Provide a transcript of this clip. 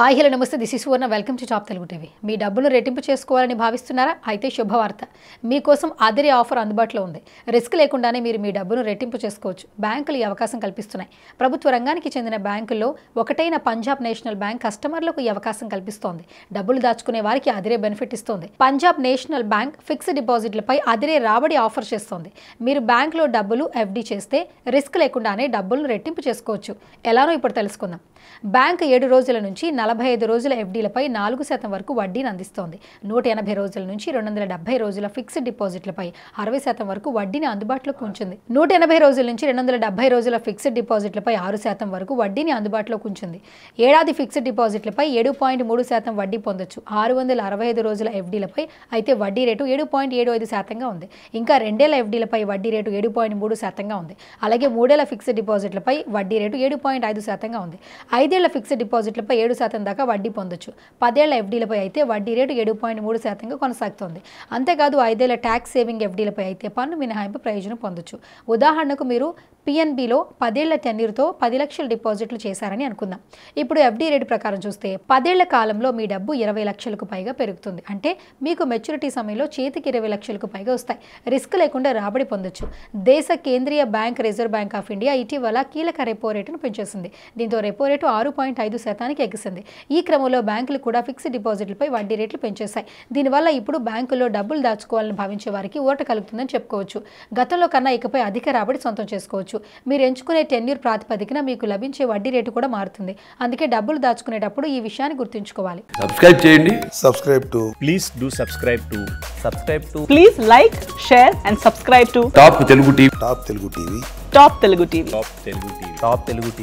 hi hello నమస్తే this is Varna welcome to top Telugu TV మీ డబ్బును రెట్టింపు చేసుకోవాలని భావిస్తున్నారా అయితే శుభవార్త మీకోసం అదిరే ఆఫర్ అందుబాటులో ఉంది రిస్క్ లేకుండానే మీరు మీ డబ్బును రెట్టింపు చేసుకోవచ్చు బ్యాంకులు ఈ అవకాశం కల్పిస్తున్నాయి ప్రభుత్వ రంగానికి చెందిన బ్యాంకుల్లో ఒకటైన పంజాబ్ నేషనల్ బ్యాంక్ కస్టమర్లకు ఈ అవకాశం కల్పిస్తోంది డబ్బులు దాచుకునే వారికి అదిరే బెనిఫిట్ ఇస్తోంది పంజాబ్ నేషనల్ బ్యాంక్ ఫిక్స్డ్ డిపాజిట్లపై అదిరే రాబడి ఆఫర్ చేస్తోంది మీరు బ్యాంకులో డబ్బులు ఎఫ్డీ చేస్తే రిస్క్ లేకుండానే డబ్బులను రెట్టింపు చేసుకోవచ్చు ఎలానో ఇప్పుడు తెలుసుకుందాం బ్యాంక్ ఏడు రోజుల నుంచి నలభై నలభై ఐదు రోజుల ఎఫ్డీలపై నాలుగు శాతం వరకు వడ్డీని అందిస్తోంది నూట ఎనభై రోజుల నుంచి రెండు వందల డెబ్బై రోజుల ఫిక్స్డ్ డిపాజిట్లపై అరవై శాతం వరకు వడ్డీని అందుబాటులోకి ఉంచింది నూట ఎనభై రోజుల నుంచి రెండు వందల డెబ్బై రోజుల ఫిక్స్డ్ డిపాజిట్లపై ఆరు శాతం వరకు వడ్డీని అందుబాటులోకి ఉంచింది ఏడాది ఫిక్స్డ్ డిపాజిట్లపై ఏడు పాయింట్ మూడు శాతం వడ్డీ పొందొచ్చు ఆరు వందల అరవై ఐదు రోజుల ఎఫ్డీలపై అయితే వడ్డీ రేటు ఏడు పాయింట్ ఏడు ఐదు శాతంగా ఉంది ఇంకా రెండేళ్ల ఎఫ్డీలపై వడ్డీ రేటు ఏడు పాయింట్ మూడు శాతంగా ఉంది అలాగే మూడేళ్ల ఫిక్స్డ్ డిపాజిట్లపై వడ్డీ రేటు ఏడు పాయింట్ ఐదు శాతంగా ఉంది ఐదేళ్ల ఫిక్స్డ్ డిపాజిట్లపై ఏడు శాతం శాతం దాకా వడ్డీ పొందొచ్చు పదేళ్ల ఎఫ్డీలపై అయితే వడ్డీ రేటు ఏడు పాయింట్ మూడు శాతంగా కొనసాగుతోంది అంతేకాదు ఐదేళ్ల ట్యాక్స్ సేవింగ్ ఎఫ్డీలపై అయితే పన్ను మినహాయింపు ప్రయోజనం పొందొచ్చు ఉదాహరణకు మీరు పిఎన్బిలో పదేళ్ల టెన్యూర్తో పది లక్షల డిపాజిట్లు చేశారని అనుకుందాం ఇప్పుడు ఎఫ్డీ రేటు ప్రకారం చూస్తే పదేళ్ల కాలంలో మీ డబ్బు ఇరవై లక్షలకు పైగా పెరుగుతుంది అంటే మీకు మెచ్యూరిటీ సమయంలో చేతికి ఇరవై లక్షలకు పైగా వస్తాయి రిస్క్ లేకుండా రాబడి పొందొచ్చు దేశ కేంద్రీయ bank Reserve Bank of India ఇటీవల కీలక రెపో రేటును పెంచేసింది దీంతో రెపో రేటు ఆరు పాయింట్ ఐదు శాతానికి ఎగిసింది చేసింది ఈ క్రమంలో బ్యాంకులు కూడా ఫిక్స్డ్ డిపాజిట్లపై వడ్డీ రేట్లు పెంచేశాయి దీనివల్ల ఇప్పుడు బ్యాంకుల్లో డబ్బులు దాచుకోవాలని భావించే వారికి ఓట కలుగుతుందని చెప్పుకోవచ్చు గతంలో కన్నా ఇకపై అధిక రాబడి సొంతం చేసుకోవచ్చు మీరు ఎంచుకునే టెన్యూర్ ప్రాతిపదికన మీకు లభించే వడ్డీ రేటు కూడా మారుతుంది అందుకే డబ్బులు దాచుకునేటప్పుడు ఈ విషయాన్ని గుర్తుంచుకోవాలి సబ్స్క్రైబ్ చేయండి subscribe to please do subscribe to subscribe to please like share and subscribe to top Telugu TV top Telugu TV top Telugu TV top Telugu TV top Telugu TV